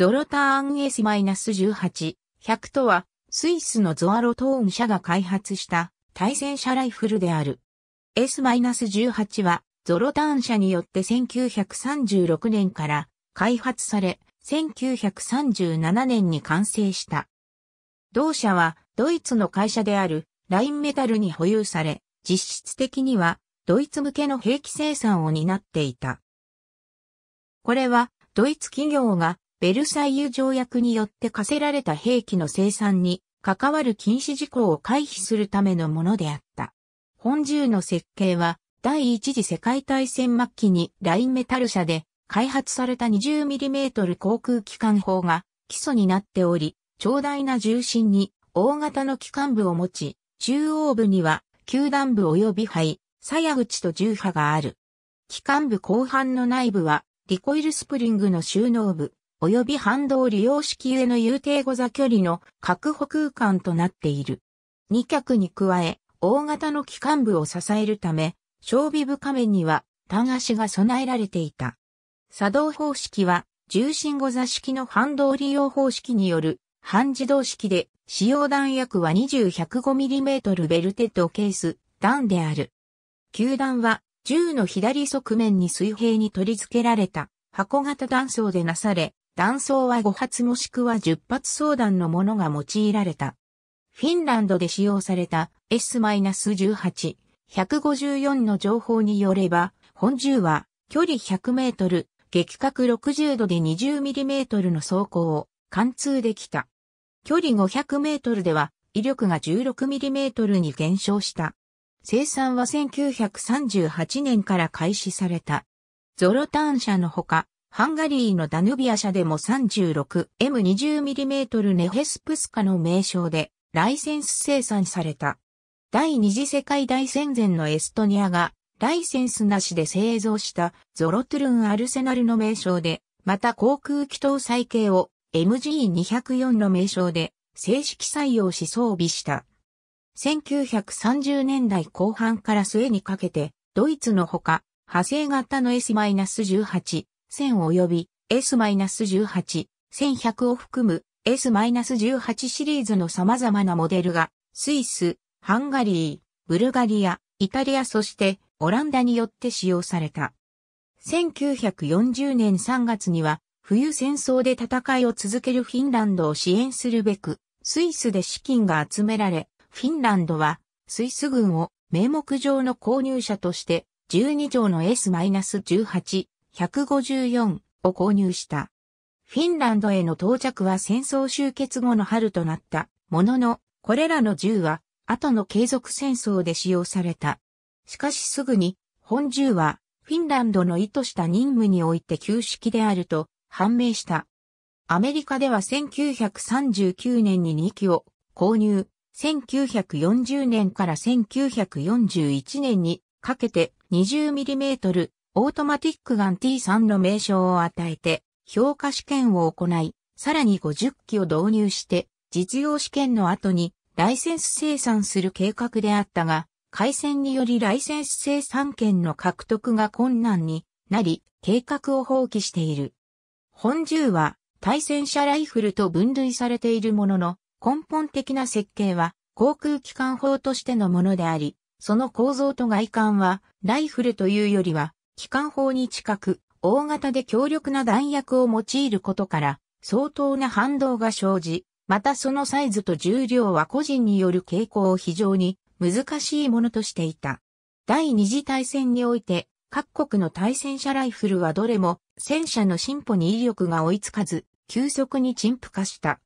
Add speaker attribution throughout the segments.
Speaker 1: ゾロターン S-18、100とは、スイスのゾアロトーン社が開発した対戦車ライフルである。S-18 は、ゾロターン社によって1936年から開発され、1937年に完成した。同社は、ドイツの会社である、ラインメタルに保有され、実質的には、ドイツ向けの兵器生産を担っていた。これは、ドイツ企業がベルサイユ条約によって課せられた兵器の生産に関わる禁止事項を回避するためのものであった。本銃の設計は第一次世界大戦末期にラインメタル社で開発された 20mm 航空機関砲が基礎になっており、長大な重心に大型の機関部を持ち、中央部には球団部及び肺、鞘口と銃波がある。機関部後半の内部はリコイルスプリングの収納部、及び反動利用式への有定後座距離の確保空間となっている。二脚に加え、大型の機関部を支えるため、装備部下面には単足が備えられていた。作動方式は、重心後座式の反動利用方式による半自動式で、使用弾薬は 20-105mm ベルテッドケース、弾である。球弾は、銃の左側面に水平に取り付けられた箱型弾倉でなされ、弾倉は5発もしくは10発相談のものが用いられた。フィンランドで使用された S-18、154の情報によれば、本銃は距離100メートル、激角60度で20ミリメートルの走行を貫通できた。距離500メートルでは威力が16ミリメートルに減少した。生産は1938年から開始された。ゾロタン社のほか、ハンガリーのダヌビア社でも 36M20mm ネヘスプスカの名称でライセンス生産された。第二次世界大戦前のエストニアがライセンスなしで製造したゾロトゥルンアルセナルの名称で、また航空機搭載系を MG204 の名称で正式採用し装備した。1930年代後半から末にかけて、ドイツのほか、派生型の S-18、1000及び S-18、1100を含む S-18 シリーズの様々なモデルが、スイス、ハンガリー、ブルガリア、イタリアそしてオランダによって使用された。1940年3月には、冬戦争で戦いを続けるフィンランドを支援するべく、スイスで資金が集められ、フィンランドは、スイス軍を名目上の購入者として、12条の S-18、154を購入した。フィンランドへの到着は戦争終結後の春となったものの、これらの銃は後の継続戦争で使用された。しかしすぐに、本銃はフィンランドの意図した任務において旧式であると判明した。アメリカでは1939年に2機を購入、1940年から1941年にかけて 20mm オートマティックガン T3 の名称を与えて、評価試験を行い、さらに50機を導入して、実用試験の後にライセンス生産する計画であったが、改線によりライセンス生産権の獲得が困難になり、計画を放棄している。本銃は対戦車ライフルと分類されているものの、根本的な設計は航空機関砲としてのものであり、その構造と外観はライフルというよりは機関砲に近く、大型で強力な弾薬を用いることから、相当な反動が生じ、またそのサイズと重量は個人による傾向を非常に難しいものとしていた。第二次大戦において、各国の対戦車ライフルはどれも戦車の進歩に威力が追いつかず、急速に陳腐化した。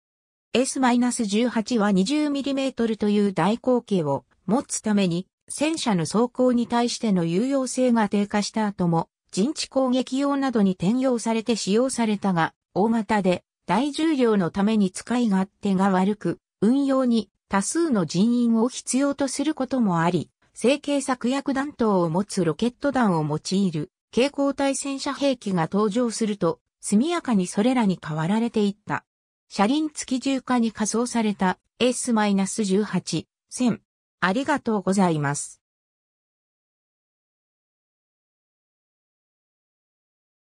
Speaker 1: S-18 は 20mm という大口径を持つために戦車の走行に対しての有用性が低下した後も、陣地攻撃用などに転用されて使用されたが、大型で大重量のために使い勝手が悪く、運用に多数の人員を必要とすることもあり、成形策薬弾頭を持つロケット弾を用いる蛍光対戦車兵器が登場すると、速やかにそれらに変わられていった。車輪付き重化に仮装された S-18、1000ありがとうございます。